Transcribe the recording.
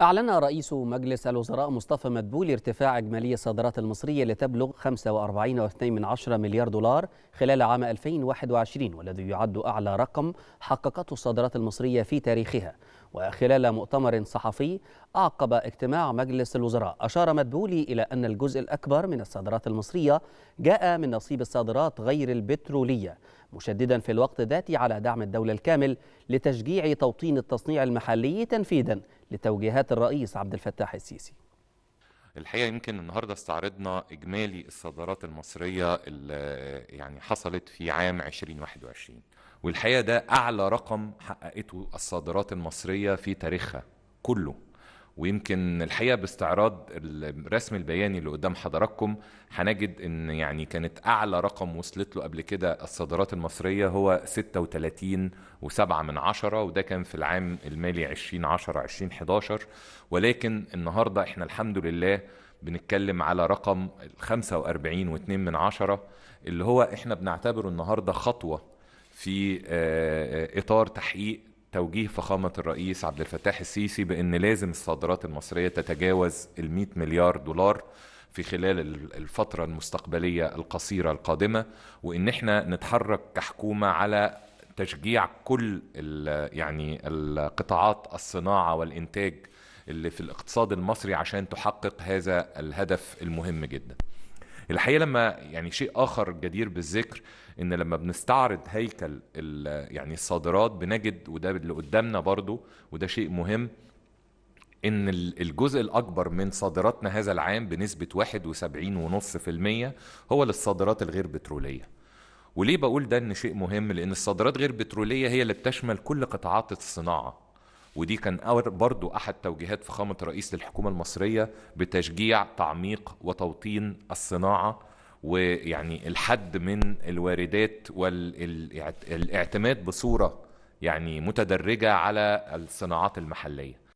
أعلن رئيس مجلس الوزراء مصطفى مدبول ارتفاع إجمالي الصادرات المصرية لتبلغ 45.2 مليار دولار خلال عام 2021 والذي يعد أعلى رقم حققته الصادرات المصرية في تاريخها وخلال مؤتمر صحفي أعقب اجتماع مجلس الوزراء أشار مدبولي إلى أن الجزء الأكبر من الصادرات المصرية جاء من نصيب الصادرات غير البترولية مشددا في الوقت ذاته على دعم الدولة الكامل لتشجيع توطين التصنيع المحلي تنفيذا لتوجيهات الرئيس عبد الفتاح السيسي الحقيقه يمكن النهارده استعرضنا اجمالي الصادرات المصريه اللي يعني حصلت في عام 2021 والحقيقه ده اعلى رقم حققته الصادرات المصريه في تاريخها كله ويمكن الحقيقه باستعراض الرسم البياني اللي قدام حضراتكم هنجد ان يعني كانت اعلى رقم وصلت له قبل كده الصادرات المصريه هو 36.7 من عشرة وده كان في العام المالي 2010 2011 ولكن النهارده احنا الحمد لله بنتكلم على رقم 45 واتنين من عشرة اللي هو احنا بنعتبره النهارده خطوه في آه، آه، اطار تحقيق توجيه فخامة الرئيس عبد الفتاح السيسي بأن لازم الصادرات المصرية تتجاوز ال 100 مليار دولار في خلال الفترة المستقبلية القصيرة القادمة وإن احنا نتحرك كحكومة على تشجيع كل الـ يعني القطاعات الصناعة والإنتاج اللي في الاقتصاد المصري عشان تحقق هذا الهدف المهم جداً الحقيقه لما يعني شيء اخر جدير بالذكر ان لما بنستعرض هيكل يعني الصادرات بنجد وده اللي قدامنا برضو وده شيء مهم ان الجزء الاكبر من صادراتنا هذا العام بنسبه 71.5% هو للصادرات الغير بتروليه وليه بقول ده ان شيء مهم لان الصادرات غير بتروليه هي اللي بتشمل كل قطاعات الصناعه ودي كان برضو أحد توجيهات فخامة رئيس الحكومة المصرية بتشجيع تعميق وتوطين الصناعة ويعني الحد من الواردات والاعتماد بصورة يعني متدرجة على الصناعات المحلية